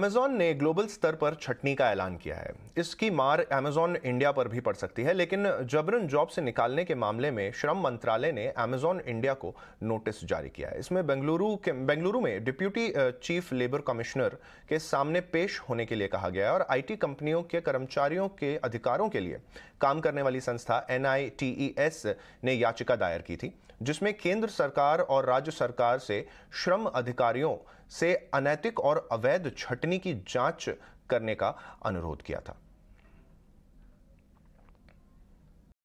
Amazon ने global स्तर पर छटनी का ऐलान किया है इसकी मार अमेजोन इंडिया पर भी पड़ सकती है लेकिन जबरन जॉब से निकालने के मामले में श्रम मंत्रालय ने अमेजोन इंडिया को नोटिस जारी किया है इसमें बेंगलुरु के बेंगलुरु में डिप्यूटी चीफ लेबर कमिश्नर के सामने पेश होने के लिए कहा गया है और आई कंपनियों के कर्मचारियों के अधिकारों के लिए काम करने वाली संस्था एन e ने याचिका दायर की थी जिसमें केंद्र सरकार और राज्य सरकार से श्रम अधिकारियों से अनैतिक और अवैध छटनी तकनीकी की जांच करने का अनुरोध किया था